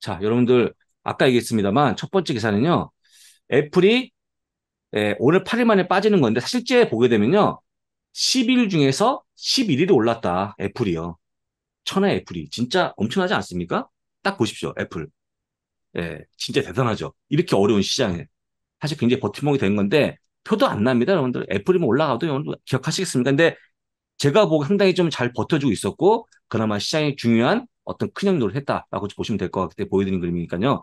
자, 여러분들 아까 얘기했습니다만 첫 번째 기사는요. 애플이 예, 오늘 8일 만에 빠지는 건데 실제 보게 되면요. 10일 중에서 11일이 올랐다. 애플이요. 천하 애플이 진짜 엄청나지 않습니까? 딱 보십시오. 애플. 예, 진짜 대단하죠. 이렇게 어려운 시장에 사실 굉장히 버팀목이 된 건데 표도 안 납니다, 여러분들. 애플이면 올라가도 여러분 기억하시겠습니까? 근데 제가 보고 상당히 좀 잘 버텨주고 있었고 그나마 시장에 중요한 어떤 큰 형도를 했다라고 보시면 될 것 같아요. 보여드린 그림이니까요.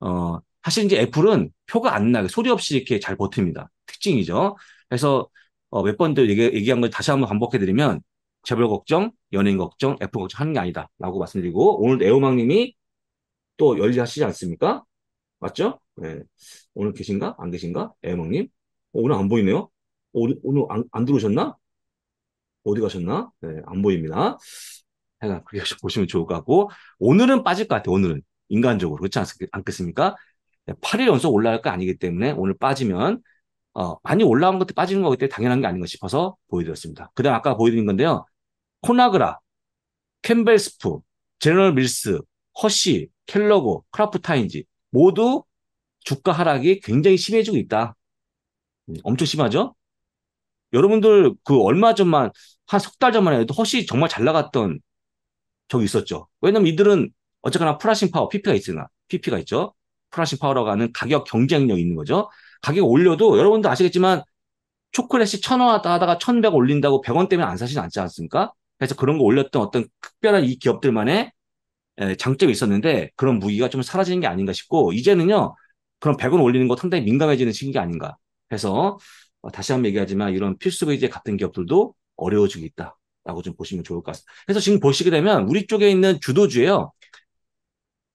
어, 사실 이제 애플은 표가 안 나게 소리 없이 이렇게 잘 버팁니다. 특징이죠. 그래서 어, 몇 번도 얘기, 얘기한 걸 다시 한번 반복해드리면 재벌 걱정, 연예인 걱정, 애플 걱정 하는 게 아니다. 라고 말씀드리고, 오늘 에오망님이 또 열리하시지 않습니까? 맞죠? 네. 오늘 계신가? 안 계신가? 에오망님? 어, 오늘 안 보이네요? 오늘, 오늘 안, 안 들어오셨나? 어디 가셨나? 네, 안 보입니다. 어, 그렇게 보시면 좋을 것 같고 오늘은 빠질 것 같아요. 오늘은 인간적으로 그렇지 않겠습니까? 8일 연속 올라갈 거 아니기 때문에 오늘 빠지면 어, 많이 올라온 것도 빠지는 거기 때문에 당연한 게 아닌가 싶어서 보여드렸습니다. 그다음 아까 보여드린 건데요. 코나그라, 캠벨스프, 제너럴 밀스, 허쉬 켈러고, 크라프타인지 모두 주가 하락이 굉장히 심해지고 있다. 음, 엄청 심하죠? 여러분들 그 얼마 전만 한 석 달 전만 해도 허쉬 정말 잘 나갔던 저기 있었죠. 왜냐면 이들은 어쨌거나 프라싱 파워, PP가 있으나, PP가 있죠. 프라싱 파워라고 하는 가격 경쟁력이 있는 거죠. 가격 올려도 여러분도 아시겠지만 초콜릿이 천원 하다가 천 백 올린다고 백 원 때문에 안 사시지 않지 않습니까? 그래서 그런 거 올렸던 어떤 특별한 이 기업들만의 장점이 있었는데 그런 무기가 좀 사라지는 게 아닌가 싶고 이제는요 그런 백0원 올리는 거 상당히 민감해지는 시기가 아닌가 해서 어, 다시 한 번 얘기하지만 이런 필수 베이지 같은 기업들도 어려워지고 있다 라고 좀 보시면 좋을 것 같습니다. 그래서 지금 보시게 되면 우리 쪽에 있는 주도주예요.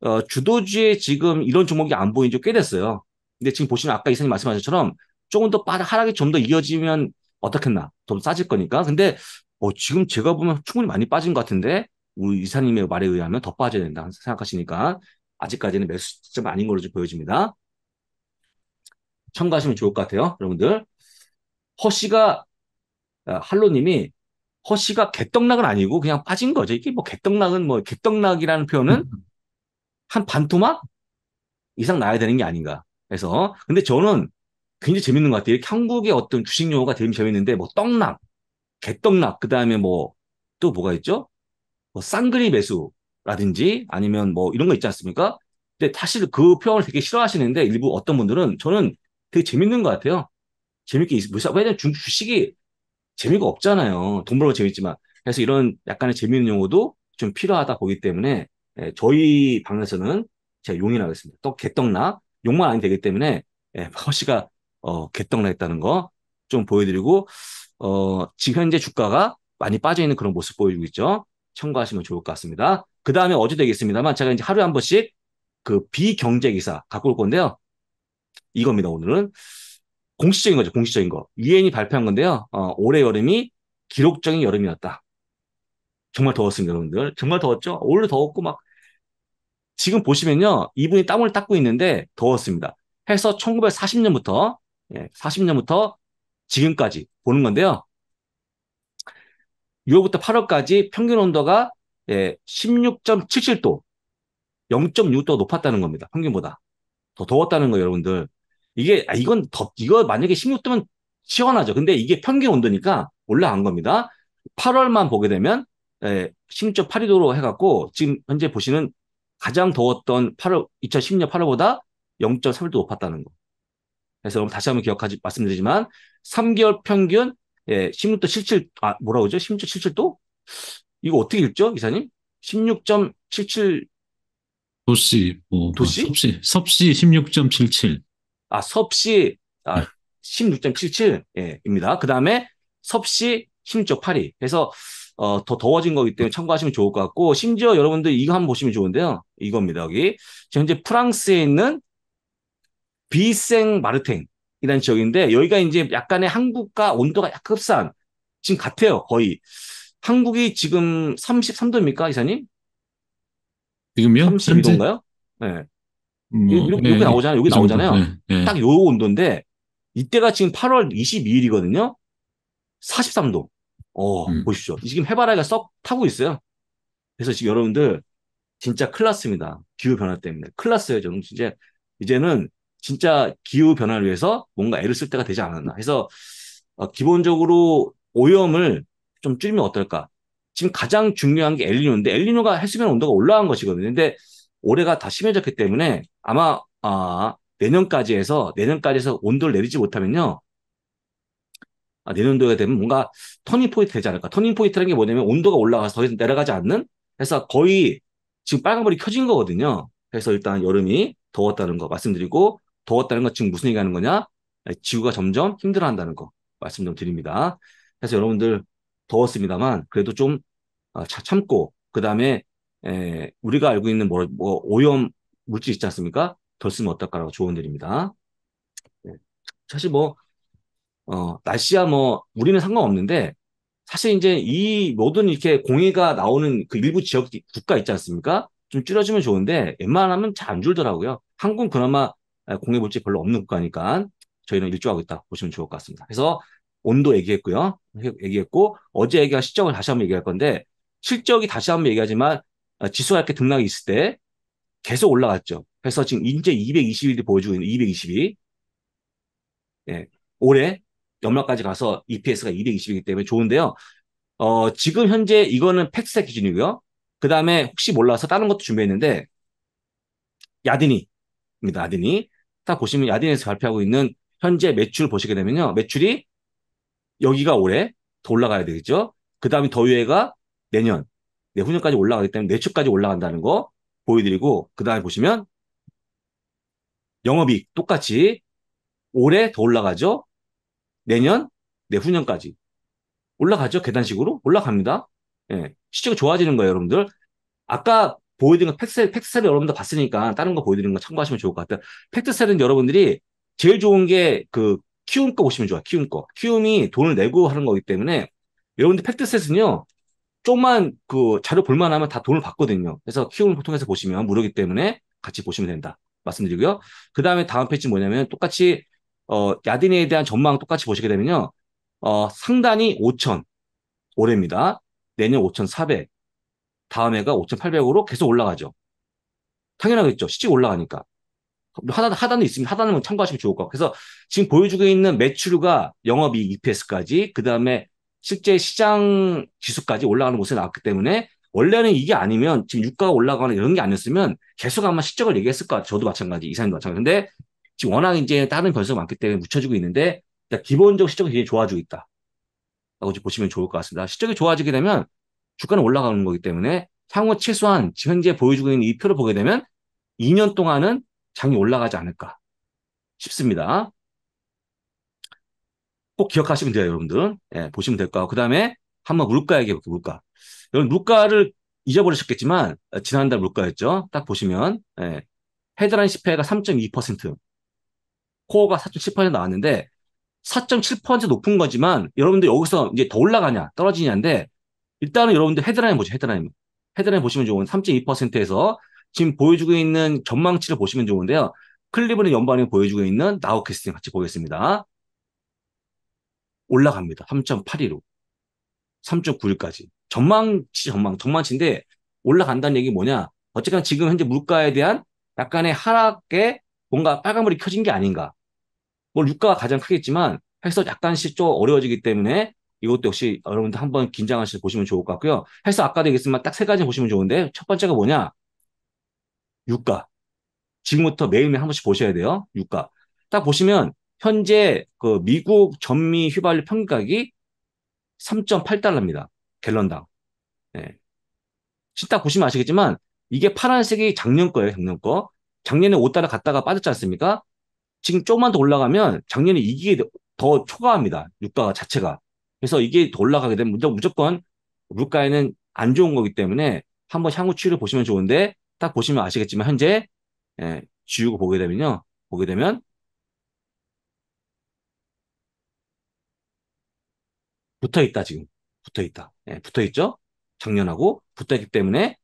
어, 주도주에 지금 이런 종목이 안 보인 지 꽤 됐어요. 근데 지금 보시면 아까 이사님 말씀하신 것처럼 조금 더 빠르, 하락이 좀 더 이어지면 어떻겠나. 좀 싸질 거니까. 근데 어, 지금 제가 보면 충분히 많이 빠진 것 같은데 우리 이사님의 말에 의하면 더 빠져야 된다 생각하시니까 아직까지는 매수 시점 아닌 걸로 좀 보여집니다. 참고하시면 좋을 것 같아요. 여러분들. 허씨가, 어, 할로님이 허씨가 개떡락은 아니고 그냥 빠진 거죠. 이게 뭐 개떡락은 뭐 개떡락이라는 표현은 음, 음. 한 반토막 이상 나야 되는 게 아닌가. 그래서 근데 저는 굉장히 재밌는 것 같아요. 이렇게 한국의 어떤 주식 용어가 되게 재밌는데 뭐 떡락, 개떡락, 그 다음에 뭐 또 뭐가 있죠? 뭐 쌍그리 매수라든지 아니면 뭐 이런 거 있지 않습니까? 근데 사실 그 표현을 되게 싫어하시는데 일부 어떤 분들은 저는 되게 재밌는 것 같아요. 재밌게 있어요. 왜냐면 주식이 재미가 없잖아요. 돈 벌고 재밌지만. 그래서 이런 약간의 재미있는 용어도 좀 필요하다 보기 때문에 예, 저희 방에서는 제가 용인 하겠습니다. 또개떡나 용만 아니 되기 때문에 예, 허씨가 어, 개떡나 했다는 거 좀 보여드리고 어, 지금 현재 주가가 많이 빠져 있는 그런 모습 보여주고 있죠. 참고하시면 좋을 것 같습니다. 그 다음에 어제 되겠습니다만 제가 이제 하루에 한 번씩 그 비경제 기사 갖고 올 건데요. 이겁니다. 오늘은 공식적인 거죠. 공식적인 거. 유엔이 발표한 건데요. 어, 올해 여름이 기록적인 여름이었다. 정말 더웠습니다, 여러분들. 정말 더웠죠? 올해 더웠고 막 지금 보시면요. 이분이 땀을 닦고 있는데 더웠습니다. 해서 1940년부터 예, 40년부터 지금까지 보는 건데요. 6월부터 8월까지 평균 온도가 예, 16.77도, 0.6도 높았다는 겁니다. 평균보다. 더 더웠다는 거 여러분들. 이게 아, 이건 더 이거 만약에 16도면 시원하죠. 근데 이게 평균 온도니까 올라간 겁니다. 8월만 보게 되면 에, 예, 16.82도로 해갖고 지금 현재 보시는 가장 더웠던 8월 2010년 8월보다 0.3도 높았다는 거. 그래서 다시 한번 기억하지 말씀드리지만 3개월 평균 예, 1 6 77, 아, 뭐라고 그러죠? 16.77도? 이거 어떻게 읽죠, 이사님16.77 도씨, 뭐, 도씨? 섭씨, 섭씨 16.77. 아, 섭씨 아, 16.77입니다. 예, 그 다음에 섭씨 16.82. 해서 어, 더 더워진 거기 때문에 참고하시면 좋을 것 같고 심지어 여러분들 이거 한번 보시면 좋은데요. 이겁니다. 여기 현재 프랑스에 있는 비생 마르탱이라는 지역인데 여기가 이제 약간의 한국과 온도가 약 급산, 지금 같아요. 거의 한국이 지금 33도입니까, 이사님? 지금요? 32도인가요? 네. 음, 이렇게 네, 여기 네. 나오잖아요. 여기 그 나오잖아요. 네, 네. 딱요 온도인데 이때가 지금 8월 22일이거든요. 43도. 어, 음. 보십시오. 지금 해바라기가 썩 타고 있어요. 그래서 지금 여러분들 진짜 클 났습니다. 기후 변화 때문에. 클 났어요. 저는 이제 이제는 진짜 기후 변화를 위해서 뭔가 애를 쓸 때가 되지 않았나. 해서 어, 기본적으로 오염을 좀 줄이면 어떨까? 지금 가장 중요한 게 엘리노인데 엘리노가 해수면 온도가 올라간 것이거든요. 근데 올해가 다 심해졌기 때문에 아마 아, 내년까지 해서 내년까지 해서 온도를 내리지 못하면요. 아, 내년도에 되면 뭔가 터닝 포인트 되지 않을까. 터닝 포인트라는 게 뭐냐면 온도가 올라가서 더 이상 내려가지 않는 해서 거의 지금 빨간불이 켜진 거거든요. 그래서 일단 여름이 더웠다는 거 말씀드리고 더웠다는 건 지금 무슨 얘기하는 거냐? 지구가 점점 힘들어한다는 거 말씀 좀 드립니다. 그래서 여러분들 더웠습니다만 그래도 좀 아, 참고 그 다음에 에, 예, 우리가 알고 있는 뭐, 뭐 오염 물질 있지 않습니까? 덜 쓰면 어떨까라고 조언드립니다. 예, 사실 뭐 어, 날씨야 뭐 우리는 상관없는데 사실 이제 이 모든 이렇게 공해가 나오는 그 일부 지역 국가 있지 않습니까? 좀 줄여주면 좋은데 웬만하면 잘 안 줄더라고요. 한국은 그나마 공해 물질 별로 없는 국가니까 저희는 일조하고 있다 보시면 좋을 것 같습니다. 그래서 온도 얘기했고요. 얘기했고 어제 얘기한 실적을 다시 한번 얘기할 건데 실적이 다시 한번 얘기하지만 어, 지수가 이렇게 등락이 있을 때 계속 올라갔죠. 그래서 지금 이제 221이 보여주고 있는 222. 예. 올해 연말까지 가서 EPS가 220이기 때문에 좋은데요. 어, 지금 현재 이거는 팩스텍 기준이고요. 그 다음에 혹시 몰라서 다른 것도 준비했는데, 야디니입니다. 야디니. 딱 보시면 야디니에서 발표하고 있는 현재 매출 보시게 되면요. 매출이 여기가 올해 더 올라가야 되겠죠. 그 다음에 더위가 내년. 내후년까지 올라가기 때문에 내추까지 올라간다는 거 보여드리고 그 다음에 보시면 영업이익 똑같이 올해 더 올라가죠. 내년 내후년까지 올라가죠. 계단식으로 올라갑니다. 예. 시세이 좋아지는 거예요, 여러분들. 아까 보여드린 팩셀, 팩셀을 여러분들 봤으니까 다른 거 보여드리는 거 참고하시면 좋을 것 같아요. 팩트셀은 여러분들이 제일 좋은 게그 키움 거 보시면 좋아요. 키움 거. 키움이 돈을 내고 하는 거기 때문에 여러분들 팩트셋은요. 조금만 그 자료 볼만 하면 다 돈을 받거든요. 그래서 키움을 통해서 보시면 무료기 때문에 같이 보시면 된다. 말씀드리고요. 그 다음에 다음 페이지 뭐냐면 똑같이 어, 야디네에 대한 전망 똑같이 보시게 되면요. 어, 상단이 5천 올해입니다. 내년 5,400, 다음해가 5,800으로 계속 올라가죠. 당연하겠죠. 시직 올라가니까. 하단, 하단도 있습니다. 하단은 참고하시면 좋을 것같아요 그래서 지금 보여주고 있는 매출과 영업이익 EPS까지, 그 다음에 실제 시장 지수까지 올라가는 모습이 나왔기 때문에 원래는 이게 아니면 지금 유가가 올라가는 이런 게 아니었으면 계속 아마 실적을 얘기했을 것 같아요. 저도 마찬가지, 이사님도 마찬가지. 근데 지금 워낙 이제 다른 변수가 많기 때문에 묻혀지고 있는데 그러니까 기본적으로 실적이 굉장히 좋아지고 있다. 라고 보시면 좋을 것 같습니다. 실적이 좋아지게 되면 주가는 올라가는 거기 때문에 향후 최소한 현재 보여주고 있는 이 표를 보게 되면 2년 동안은 장이 올라가지 않을까 싶습니다. 꼭 기억하시면 돼요, 여러분들. 예, 보시면 될 거고. 그 다음에 한 번 물가 얘기해 볼게요, 물가. 여러분, 물가를 잊어버리셨겠지만, 어, 지난달 물가였죠. 딱 보시면, 예, 헤드라인 1 0회가 3.2%, 코어가 4.7% 나왔는데, 4.7% 높은 거지만, 여러분들 여기서 이제 더 올라가냐, 떨어지냐인데, 일단은 여러분들 헤드라인 보죠, 헤드라인. 헤드라인 보시면 좋은 3.2%에서 지금 보여주고 있는 전망치를 보시면 좋은데요. 클리브는 연방이 보여주고 있는 나우 캐스팅 같이 보겠습니다. 올라갑니다. 3 8위로3 9위까지 전망치, 전망, 전망치인데 올라간다는 얘기 뭐냐. 어쨌든 지금 현재 물가에 대한 약간의 하락에 뭔가 빨간불이 켜진 게 아닌가. 뭐 유가가 가장 크겠지만 해서 약간씩 좀 어려워지기 때문에 이것도 역시 여러분들 한번 긴장하셔서 보시면 좋을 것 같고요. 해서 아까도 얘기했지만 딱 세 가지 보시면 좋은데 첫 번째가 뭐냐? 유가. 지금부터 매일매일 한 번씩 보셔야 돼요. 유가. 딱 보시면 현재 그 미국 전미 휘발유 평가기 3.8달러입니다. 갤런당. 네. 진짜 보시면 아시겠지만 이게 파란색이 작년 거예요, 작년 거. 작년에 5달러 갔다가 빠졌지 않습니까? 지금 조금만 더 올라가면 작년에 이게 더 초과합니다. 유가가 자체가. 그래서 이게 더 올라가게 되면 무조건 물가에는 안 좋은 거기 때문에 한번 향후 추이를 보시면 좋은데 딱 보시면 아시겠지만 현재 예, 지우고 보게 되면요. 보게 되면 붙어 있다, 지금. 붙어 있다. 예, 붙어 있죠? 작년하고 붙어 있기 때문에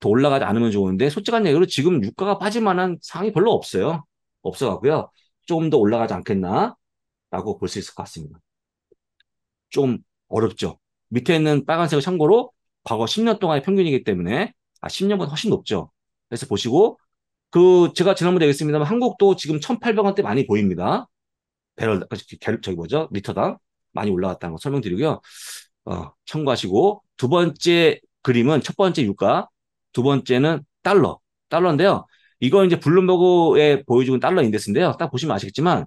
더 올라가지 않으면 좋은데 솔직한 얘기로 지금 유가가 빠질 만한 상황이 별로 없어요. 없어 갖고요. 조금 더 올라가지 않겠나라고 볼 수 있을 것 같습니다. 좀 어렵죠. 밑에 있는 빨간색을 참고로 과거 10년 동안의 평균이기 때문에 아 10년보다 훨씬 높죠. 그래서 보시고 그 제가 지난번에 얘기했습니다만 한국도 지금 1,800원대 많이 보입니다. 배럴 그 저기 뭐죠? 리터당 많이 올라갔다는 거 설명드리고요. 어, 참고하시고 두 번째 그림은 첫 번째 유가, 두 번째는 달러, 달러인데요. 이거 이제 블룸버그에 보여주는 달러 인덱스인데요. 딱 보시면 아시겠지만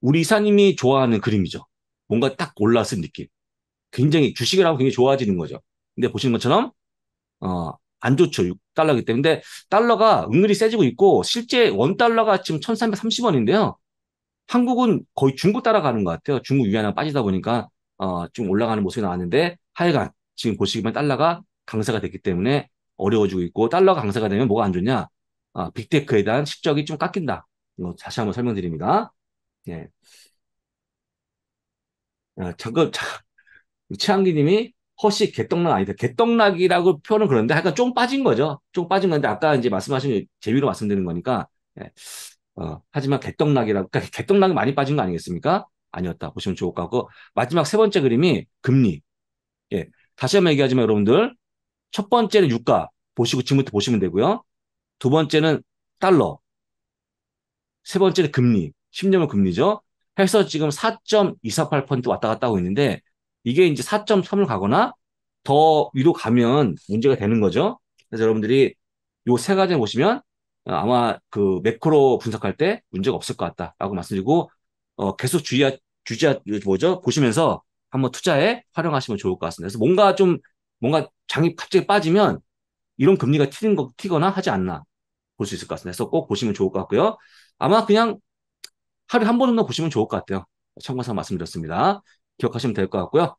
우리 이사님이 좋아하는 그림이죠. 뭔가 딱 올랐을 느낌. 굉장히 주식을 하고 굉장히 좋아지는 거죠. 근데 보시는 것처럼 어, 안 좋죠. 6달러기 때문에. 근데 달러가 은근히 세지고 있고 실제 원달러가 지금 1330원인데요. 한국은 거의 중국 따라가는 것 같아요. 중국 위안화 빠지다 보니까 어, 좀 올라가는 모습이 나왔는데 하여간 지금 보시기만 달러가 강세가 됐기 때문에 어려워지고 있고 달러가 강세가 되면 뭐가 안 좋냐? 아, 빅테크에 대한 실적이 좀 깎인다. 이거 다시 한번 설명드립니다. 예. 아, 잠깐, 최한기님이 허시 개떡락 아니다. 개떡락이라고 표현은 그런데 약간 좀 빠진 거죠. 좀 빠진 건데 아까 이제 말씀하신 재미로 말씀드린 거니까 예. 어, 하지만 개떡락이라고, 그러니까 개떡락이 많이 빠진 거 아니겠습니까? 아니었다. 보시면 좋을 것 같고, 마지막 세 번째 그림이 금리. 예. 다시 한번 얘기하지만 여러분들, 첫 번째는 유가. 보시고, 지금부터 보시면 되고요. 두 번째는 달러. 세 번째는 금리. 10년은 금리죠. 해서 지금 4.248% 왔다 갔다 하고 있는데, 이게 이제 4.3을 가거나 더 위로 가면 문제가 되는 거죠. 그래서 여러분들이 요 세 가지 를 보시면 아마 그 매크로 분석할 때 문제가 없을 것 같다라고 말씀드리고 어, 계속 주의하 주지하 뭐죠 보시면서 한번 투자에 활용하시면 좋을 것 같습니다. 그래서 뭔가 좀 뭔가 장이 갑자기 빠지면 이런 금리가 튀는 거 튀거나 하지 않나 볼 수 있을 것 같습니다. 그래서 꼭 보시면 좋을 것 같고요. 아마 그냥 하루에 한 번 정도 보시면 좋을 것 같아요. 참고서 말씀드렸습니다. 기억하시면 될 것 같고요.